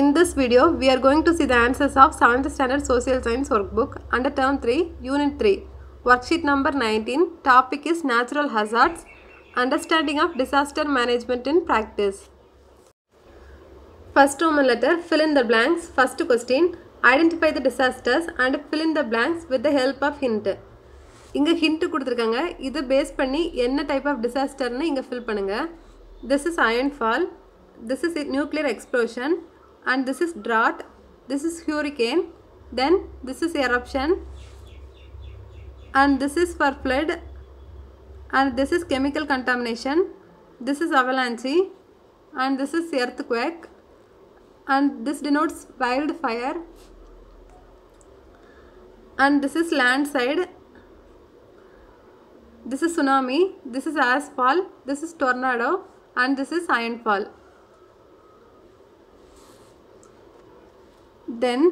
In this video, we are going to see the answers of 7th Standard Social Science Workbook under Term 3, Unit 3. Worksheet number 19, topic is Natural Hazards, Understanding of Disaster Management in Practice. First Roman letter, fill in the blanks. First question, identify the disasters and fill in the blanks with the help of hint. இங்க hint குடுத்திருக்காங்க, இது base பண்ணி என்ன type of டிசாஸ்டர்னு இங்கே fill பண்ணுங்கள் This is iron fall this is nuclear explosion, and this is drought this is hurricane then this is eruption and this is for flood and this is chemical contamination this is avalanche and this is earthquake and this denotes wildfire and this is landslide this is tsunami this is asphalt this is tornado and this is ironfall then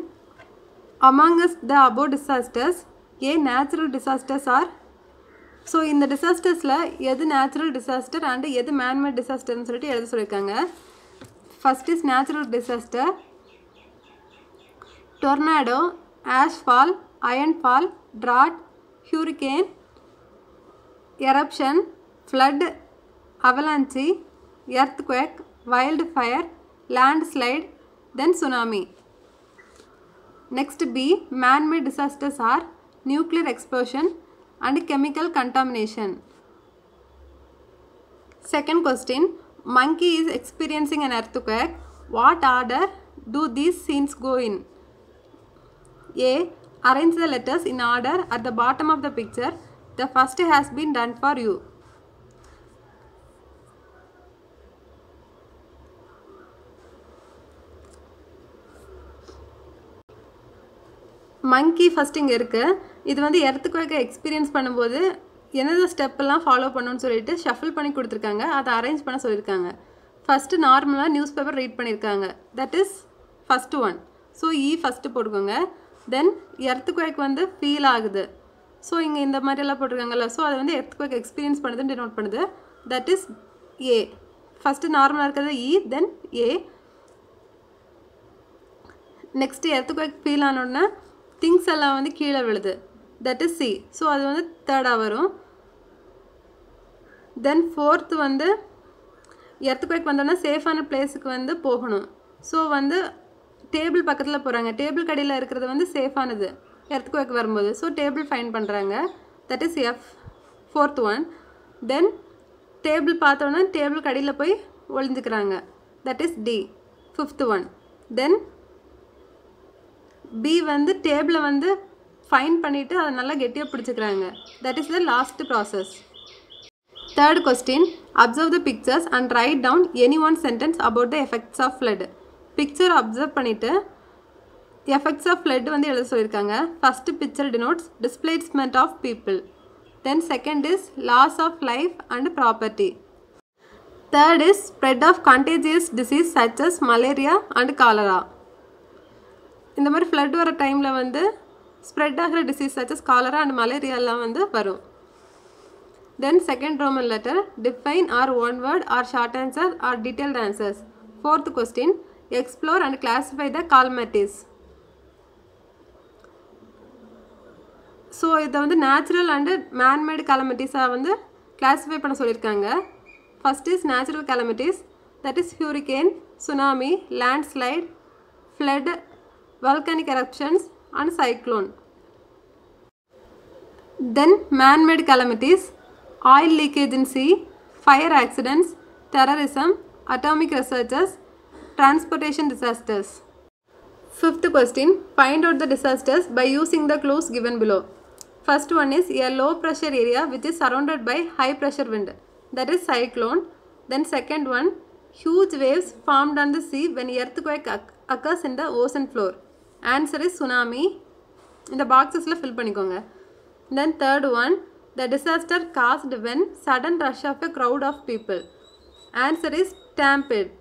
among us the above disasters a natural disasters are so இந்த டிசாஸ்டர்ஸில் எது natural disaster and எது manmade டிசாஸ்டர்னு சொல்லிட்டு எழுத சொல்லியிருக்காங்க first is natural disaster tornado ashfall ironfall drought hurricane eruption flood earth earthquake wildfire landslide then tsunami Next B, man-made disasters are nuclear explosion and chemical contamination. Second question, monkey is experiencing an earthquake. What order do these scenes go in? A. Arrange the letters in order at the bottom of the picture. The first has been done for you. மங்கி first இங்கே இருக்குது இது வந்து எர்த்துக்குவேக்கை experience பண்ணும்போது என்னென்ன ஸ்டெப்பெல்லாம் follow பண்ணணும்னு சொல்லிட்டு shuffle பண்ணி கொடுத்துருக்காங்க அதை அரேஞ்ச் பண்ண சொல்லியிருக்காங்க ஃபஸ்ட்டு நார்மலாக நியூஸ் பேப்பர் ரீட் பண்ணியிருக்காங்க that is first one so E first போட்டுக்கோங்க தென் எர்த்துக்குவேக் வந்து ஃபீல் ஆகுது ஸோ இங்கே இந்த மாதிரியெல்லாம் போட்டிருக்காங்கல்ல ஸோ அதை வந்து எர்த்துக்குவேக் எக்ஸ்பீரியன்ஸ் பண்ணுதுன்னு டினோட் பண்ணுது தட் இஸ் ஏ ஃபஸ்ட்டு நார்மலாக இருக்கிறது E e, then A next earthquake feel ஆனோடனே திங்ஸ் எல்லாம் வந்து கீழே விழுது தட் இஸ் சி ஸோ அது வந்து தேர்டாக வரும் தென் ஃபோர்த்து வந்து எர்த்துக்குவேக் வந்தோன்னா சேஃபான பிளேஸுக்கு வந்து போகணும் ஸோ வந்து டேபிள் பக்கத்தில் போகிறாங்க டேபிள் கடையில் இருக்கிறது வந்து சேஃபானது எர்த்துக்குவேக் வரும்போது ஸோ டேபிள் ஃபைன் பண்ணுறாங்க that is F fourth one then table பார்த்தோன்னே டேபிள் கடையில் போய் ஒழிஞ்சுக்கிறாங்க that is D fifth one then B வந்து டேபிளை வந்து ஃபைன் பண்ணிவிட்டு அதை நல்லா கெட்டியாக பிடிச்சிக்கிறாங்க that is the last process third question observe the pictures and write down any one sentence about the effects of flood picture observe பண்ணிவிட்டு effects of flood வந்து எழுத சொல்லியிருக்காங்க first picture denotes displacement of people then second is loss of life and property third is spread of contagious disease such as malaria and cholera இந்த மாதிரி flood வர டைமில் வந்து spread ஆகிற டிசீஸ் சச்சஸ் காலரா அண்ட் மலேரியாலாம் வந்து வரும் then second Roman letter define or one word or short answer or detailed answers fourth question explore and classify the calamities so இதை வந்து நேச்சுரல் அண்டு மேன்மேடு காலமெட்டிஸாக வந்து கிளாஸிஃபை பண்ண சொல்லியிருக்காங்க first is natural calamities that is hurricane tsunami landslide flood volcanic eruptions and cyclone. Then man-made calamities, oil leakage in sea, fire accidents, terrorism, atomic researches, transportation disasters. Fifth question, find out the disasters by using the clues given below. First one is a low pressure area which is surrounded by high pressure wind that is cyclone. Then second one, huge waves formed on the sea when earthquake occurs in the ocean floor. Answer is tsunami இந்த பாக்ஸஸில் fill பண்ணிக்கோங்க then third one the disaster caused when sudden rush of a crowd of people answer is stampede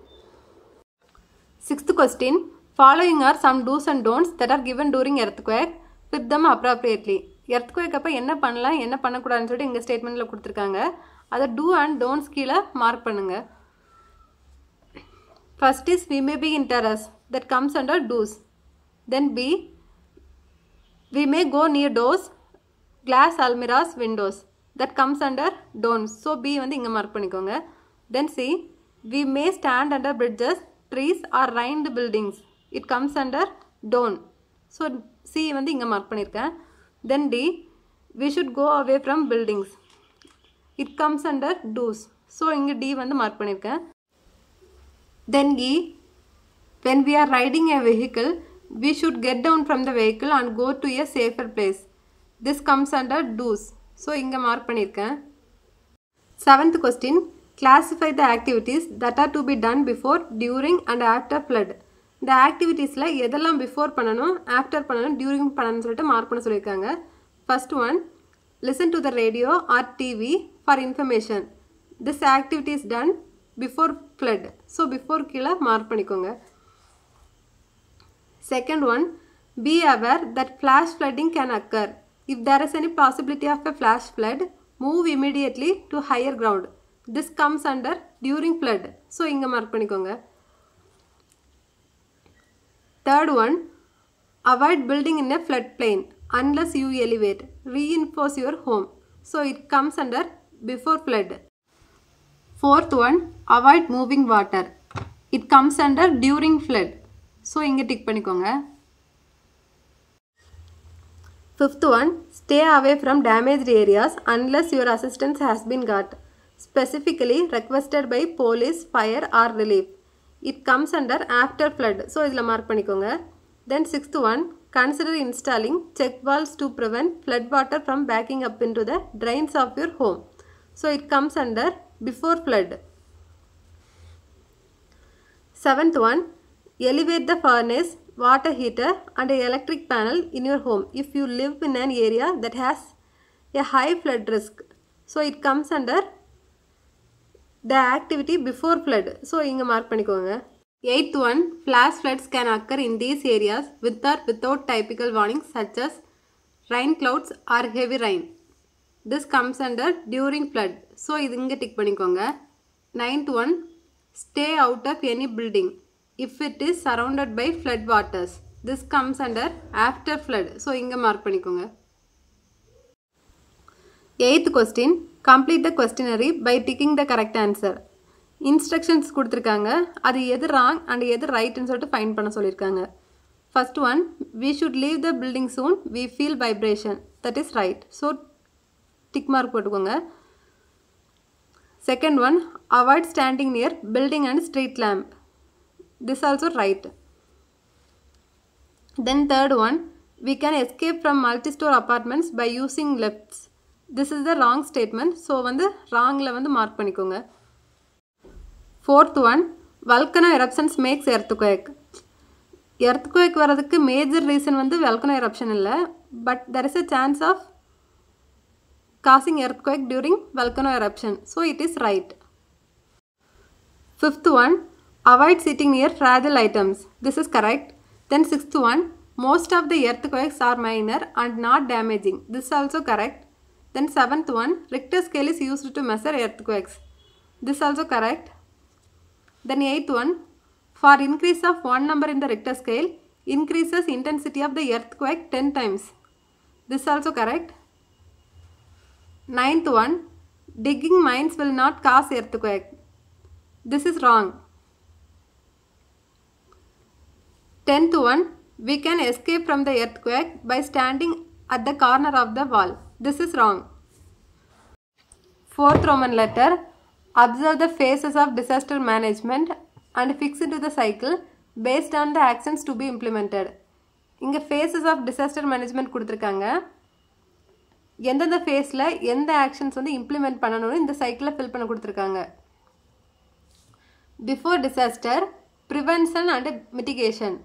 sixth question following are some do's and don'ts that are given during earthquake fit them appropriately earthquake அப்போ என்ன பண்ணலாம் என்ன பண்ணக்கூடாதுன்னு சொல்லிட்டு இங்கே ஸ்டேட்மெண்ட்டில் கொடுத்துருக்காங்க அதை டூ அண்ட் டோன்ட்ஸ் கீழே மார்க் பண்ணுங்க first is we may be indoors that comes under do's Then B, we may go near doors, glass almirahs windows. That comes under don't. So B vandu inga mark panikonga Then C, we may stand under bridges, trees or lined buildings. It comes under don't. So C vandu inga mark பண்ணிருக்கேன். Then D, we should go away from buildings. It comes under do's. So inga D vandu mark பண்ணிருக்கேன். Then E, when we are riding a vehicle, We should get down from the vehicle and go to a safer place. This comes under do's. So, இங்க mark பண்ணிருக்கேன். Seventh question. Classify the activities that are to be done before, during and after flood. இந்த ஆக்டிவிட்டீஸில் எதெல்லாம் before பண்ணணும் after பண்ணணும் during பண்ணணும்னு சொல்லிட்டு mark பண்ண சொல்லியிருக்காங்க first one listen to the radio or TV for information this activities done before flood so before கீழே mark பண்ணிக்கோங்க Second one, be aware that flash flooding can occur. If there is any possibility of a flash flood, move immediately to higher ground. This comes under during flood. So, inga mark பண்ணிக்கோங்க. Third one, avoid building in a floodplain unless you elevate. Reinforce your home. So, it comes under before flood. Fourth one, avoid moving water. It comes under during flood. So இங்கே tick பண்ணிக்கோங்க fifth one stay away from damage areas unless your assistance has been got specifically requested by police fire or relief it comes under after flood so இதில் mark பண்ணிக்கோங்க then sixth one consider installing check walls to prevent flood water from backing up into the drains of your home so it comes under before flood seventh one elevate the furnace, water heater and electric panel in your home if you live in an area that has a high flood risk. So it comes under the activity before flood. So இங்க mark panikonga. Eighth one, flash floods can occur in these areas with or without typical warnings such as rain clouds or heavy rain. This comes under during flood. So இது இங்க tick பண்ணிக்கோங்க. Ninth one, stay out of any building. If it is surrounded by flood waters this comes under after flood so இங்கே mark பண்ணிக்கோங்க eighth question complete the questionnaire by ticking the correct answer instructions கொடுத்துருக்காங்க அது எது wrong and எது ரைட்டுன்னு சொல்லிட்டு find பண்ண சொல்லியிருக்காங்க first one we should leave the building soon we feel vibration that is right so tick mark போட்டுக்கோங்க second one avoid standing near building and street lamp This also right. Then third one, we can escape from multi-store apartments by using lifts. This is the wrong statement. So வந்து wrongல வந்து mark பண்ணிக்கோங்க. Fourth one, volcano eruptions makes earthquake. earthquake வரதுக்கு major reason வந்து volcano eruption இல்லை. But there is a chance of causing earthquake during volcano eruption. So it is right. Fifth one, Avoid sitting near fragile items. This is correct. Then sixth one, most of the earthquakes are minor and not damaging. This is also correct. Then seventh one, Richter scale is used to measure earthquakes. This is also correct. Then eighth one, for increase of one number in the Richter scale, increases intensity of the earthquake 10 times. This is also correct. Ninth one, digging mines will not cause earthquake. This is wrong. Tenth one we can escape from the earthquake by standing at the corner of the wall this is wrong fourth Roman letter observe the phases of disaster management and fix into the cycle based on the actions to be implemented இங்கே phases of disaster management கொடுத்துருக்காங்க எந்தெந்த ஃபேஸில் எந்த actions வந்து implement பண்ணணும்னு இந்த சைக்கிளில் fill பண்ண கொடுத்துருக்காங்க before disaster prevention and mitigation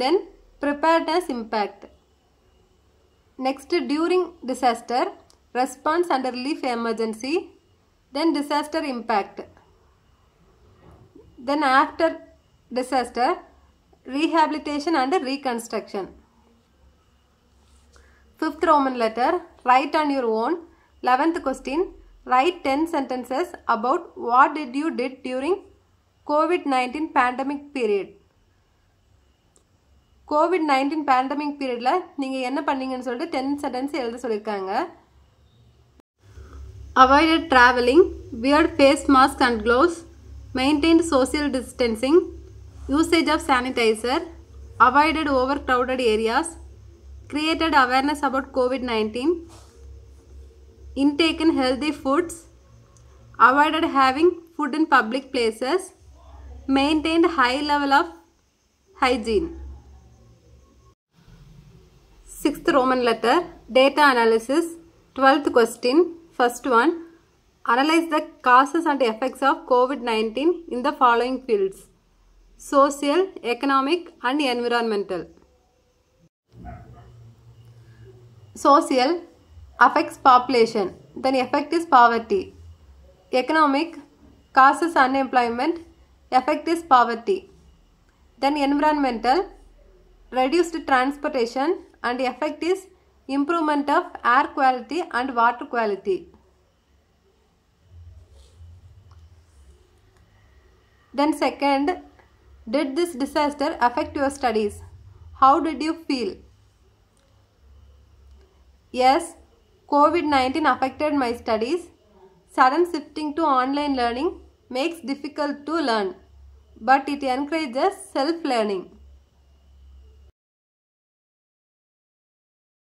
Then preparedness impact. Next during disaster, response and relief emergency. Then disaster impact. Then after disaster, rehabilitation and reconstruction. Fifth Roman letter, write on your own. Eleventh question, write 10 sentences about what did you did during COVID-19 pandemic period. COVID nineteen pandemic பீரியடில் நீங்கள் என்ன பண்ணீங்கன்னு சொல்லிட்டு ten sentence எழுத சொல்லியிருக்காங்க avoided travelling weared face mask and gloves maintained social distancing usage of sanitizer avoided over crowded areas created awareness about COVID nineteen intaken healthy foods avoided having food in public places maintained high level of hygiene Sixth Roman letter, data analysis. Twelfth question, first one. Analyze the causes and effects of COVID-19 in the following fields. Social, economic and environmental. Social affects population. Then effect is poverty. Economic causes unemployment. Effect is poverty. Then environmental reduced transportation and effect is improvement of air quality and water quality. Then second, did this disaster affect your studies? How did you feel? Yes, COVID-19 affected my studies. Sudden shifting to online learning makes difficult to learn, but it encourages self-learning.